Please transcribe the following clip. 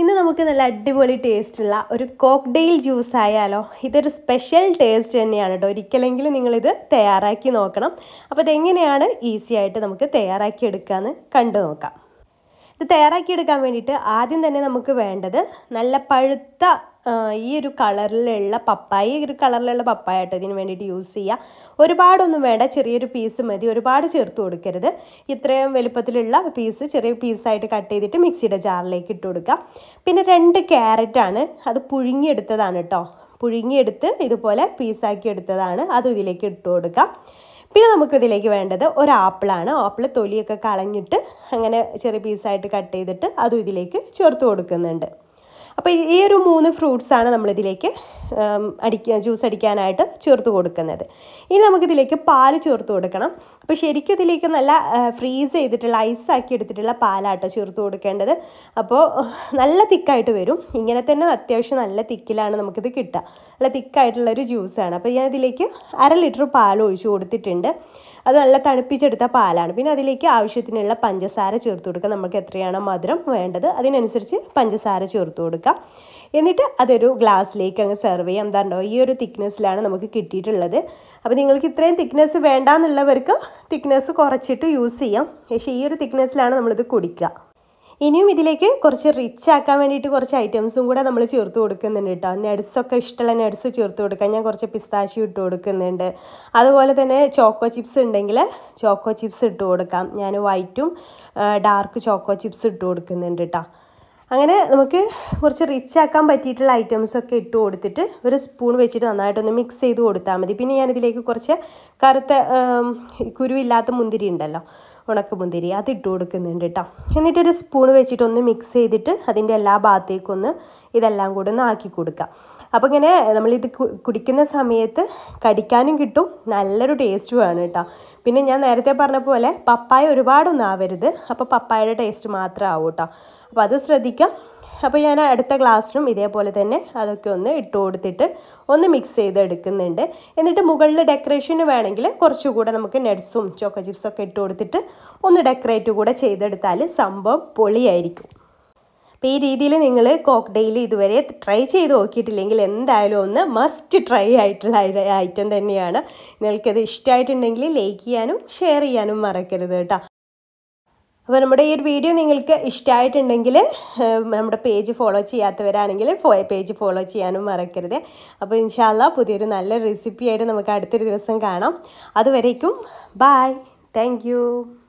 ഇന്ന് നമുക്ക് നല്ല അടിപൊളി ടേസ്റ്റുള്ള ഒരു കോക്ടെയിൽ ജ്യൂസ് ആയാലോ ഇതൊരു സ്പെഷ്യൽ ടേസ്റ്റ് തന്നെയാണ് കേട്ടോ ഒരിക്കലെങ്കിലും നിങ്ങളിത് തയ്യാറാക്കി നോക്കണം അപ്പോൾ ഇതെങ്ങനെയാണ് ഈസി ആയിട്ട് നമുക്ക് തയ്യാറാക്കി എടുക്കാമെന്ന് കണ്ടു നോക്കാം ഇത് തയ്യാറാക്കി എടുക്കാൻ വേണ്ടിയിട്ട് ആദ്യം തന്നെ നമുക്ക് വേണ്ടത് നല്ല പഴുത്ത ഈ ഒരു കളറിലുള്ള പപ്പായ ഈ ഒരു കളറിലുള്ള പപ്പായ കേട്ടോ ഇതിന് വേണ്ടിയിട്ട് യൂസ് ചെയ്യുക ഒരുപാടൊന്നും വേണ്ട ചെറിയൊരു പീസ് മതി ഒരുപാട് ചേർത്ത് കൊടുക്കരുത് ഇത്രയും വലുപ്പത്തിലുള്ള പീസ് ചെറിയ പീസായിട്ട് കട്ട് ചെയ്തിട്ട് മിക്സിയുടെ ജാറിലേക്ക് ഇട്ട് കൊടുക്കുക പിന്നെ രണ്ട് ക്യാരറ്റാണ് അത് പുഴുങ്ങിയെടുത്തതാണ് കേട്ടോ പുഴുങ്ങിയെടുത്ത് ഇതുപോലെ പീസാക്കി എടുത്തതാണ് അത് ഇതിലേക്ക് ഇട്ട് കൊടുക്കുക പിന്നെ നമുക്കിതിലേക്ക് വേണ്ടത് ഒരു ആപ്പിളാണ് ആപ്പിൾ തൊലിയൊക്കെ കളഞ്ഞിട്ട് അങ്ങനെ ചെറിയ പീസായിട്ട് കട്ട് ചെയ്തിട്ട് അതും ഇതിലേക്ക് ചേർത്ത് കൊടുക്കുന്നുണ്ട് അപ്പോൾ ഈ ഒരു മൂന്ന് ഫ്രൂട്ട്സാണ് നമ്മളിതിലേക്ക് അടിക്ക ജ്യൂസ് അടിക്കാനായിട്ട് ചേർത്ത് കൊടുക്കുന്നത് ഇനി നമുക്കിതിലേക്ക് പാൽ ചേർത്ത് കൊടുക്കണം അപ്പോൾ ശരിക്കും ഇതിലേക്ക് നല്ല ഫ്രീസ് ചെയ്തിട്ടുള്ള ഐസാക്കി എടുത്തിട്ടുള്ള പാലാട്ടോ ചേർത്ത് കൊടുക്കേണ്ടത് അപ്പോൾ നല്ല തിക്കായിട്ട് വരും ഇങ്ങനെ തന്നെ അത്യാവശ്യം നല്ല തിക്കിലാണ് നമുക്കിത് കിട്ടുക നല്ല തിക്കായിട്ടുള്ള ഒരു ജ്യൂസാണ് അപ്പോൾ ഞാൻ ഇതിലേക്ക് അര ലിറ്റർ പാൽ ഒഴിച്ചു കൊടുത്തിട്ടുണ്ട് അത് നല്ല തണുപ്പിച്ചെടുത്ത പാലാണ് പിന്നെ അതിലേക്ക് ആവശ്യത്തിനുള്ള പഞ്ചസാര ചേർത്ത് കൊടുക്കുക നമുക്ക് എത്രയാണോ മധുരം വേണ്ടത് അതിനനുസരിച്ച് പഞ്ചസാര ചേർത്ത് കൊടുക്കുക എന്നിട്ട് അതൊരു ഗ്ലാസ്സിലേക്ക് അങ്ങ് സെർവ് സെർവ് ചെയ്യാം എന്താണ്ടോ ഈ ഒരു തിക്നെസ്സിലാണ് നമുക്ക് കിട്ടിയിട്ടുള്ളത് അപ്പോൾ നിങ്ങൾക്ക് ഇത്രയും തിക്നെസ് എന്നുള്ളവർക്ക് തിക്നെസ് കുറച്ചിട്ട് യൂസ് ചെയ്യാം പക്ഷേ ഈ ഒരു തിക്നെസ്സിലാണ് നമ്മളിത് കുടിക്കുക ഇനിയും ഇതിലേക്ക് കുറച്ച് റിച്ച് ആക്കാൻ വേണ്ടിയിട്ട് കുറച്ച് ഐറ്റംസും കൂടെ നമ്മൾ ചേർത്ത് കൊടുക്കുന്നുണ്ട് കേട്ടോ നട്സൊക്കെ ഇഷ്ടമുള്ള നട്സ് ചേർത്ത് കൊടുക്കാൻ ഞാൻ കുറച്ച് പിസ്താശി ഇട്ട് കൊടുക്കുന്നുണ്ട് അതുപോലെ തന്നെ ചോക്കോ ചിപ്സ് ഉണ്ടെങ്കിൽ ചോക്കോ ചിപ്സ് ഇട്ട് കൊടുക്കാം ഞാൻ വൈറ്റും ഡാർക്ക് ചോക്കോ ചിപ്സ് ഇട്ട് കൊടുക്കുന്നുണ്ട് കേട്ടോ അങ്ങനെ നമുക്ക് കുറച്ച് റിച്ച് ആക്കാൻ പറ്റിയിട്ടുള്ള ഐറ്റംസൊക്കെ ഇട്ട് കൊടുത്തിട്ട് ഒരു സ്പൂൺ വെച്ചിട്ട് നന്നായിട്ടൊന്ന് മിക്സ് ചെയ്ത് കൊടുത്താൽ മതി പിന്നെ ഞാനിതിലേക്ക് കുറച്ച് കറുത്ത കുരുവില്ലാത്ത മുന്തിരി ഉണ്ടല്ലോ മുന്തിരി അത് ഇട്ട് കൊടുക്കുന്നുണ്ട് കേട്ടോ എന്നിട്ടൊരു സ്പൂൺ വെച്ചിട്ടൊന്ന് മിക്സ് ചെയ്തിട്ട് അതിൻ്റെ എല്ലാ ഭാഗത്തേക്കൊന്ന് ഇതെല്ലാം കൂടെ ഒന്ന് ആക്കി കൊടുക്കുക അപ്പോൾ ഇങ്ങനെ നമ്മളിത് കുടിക്കുന്ന സമയത്ത് കടിക്കാനും കിട്ടും നല്ലൊരു വേണം കേട്ടോ പിന്നെ ഞാൻ നേരത്തെ പറഞ്ഞ പോലെ പപ്പായ ഒരുപാടൊന്നും ആവരുത് അപ്പോൾ പപ്പായയുടെ ടേസ്റ്റ് മാത്രം കേട്ടോ അപ്പോൾ അത് ശ്രദ്ധിക്കാം അപ്പോൾ ഞാൻ അടുത്ത ക്ലാസ്സിലും ഇതേപോലെ തന്നെ അതൊക്കെ ഒന്ന് ഇട്ട് കൊടുത്തിട്ട് ഒന്ന് മിക്സ് ചെയ്തെടുക്കുന്നുണ്ട് എന്നിട്ട് മുകളിൽ ഡെക്കറേഷന് വേണമെങ്കിൽ കുറച്ചുകൂടെ നമുക്ക് നെഡ്സും ചോക്ക ചിപ്സൊക്കെ ഇട്ട് കൊടുത്തിട്ട് ഒന്ന് ഡെക്കറേറ്റ് കൂടെ ചെയ്തെടുത്താൽ സംഭവം പൊളിയായിരിക്കും അപ്പോൾ ഈ രീതിയിൽ നിങ്ങൾ കോക്ടെയിൽ ഇതുവരെ ട്രൈ ചെയ്ത് നോക്കിയിട്ടില്ലെങ്കിൽ എന്തായാലും ഒന്ന് മസ്റ്റ് ട്രൈ ആയിട്ടുള്ള ഐറ്റം തന്നെയാണ് നിങ്ങൾക്കത് ഇഷ്ടമായിട്ടുണ്ടെങ്കിൽ ലൈക്ക് ചെയ്യാനും ഷെയർ ചെയ്യാനും മറക്കരുത് കേട്ടോ അപ്പോൾ നമ്മുടെ ഈ ഒരു വീഡിയോ നിങ്ങൾക്ക് ഇഷ്ടമായിട്ടുണ്ടെങ്കിൽ നമ്മുടെ പേജ് ഫോളോ ചെയ്യാത്തവരാണെങ്കിൽ പേജ് ഫോളോ ചെയ്യാനും മറക്കരുത് അപ്പോൾ ഇൻഷാല്ല പുതിയൊരു നല്ല റെസിപ്പിയായിട്ട് നമുക്ക് അടുത്തൊരു ദിവസം കാണാം അതുവരേക്കും ബായ് താങ്ക്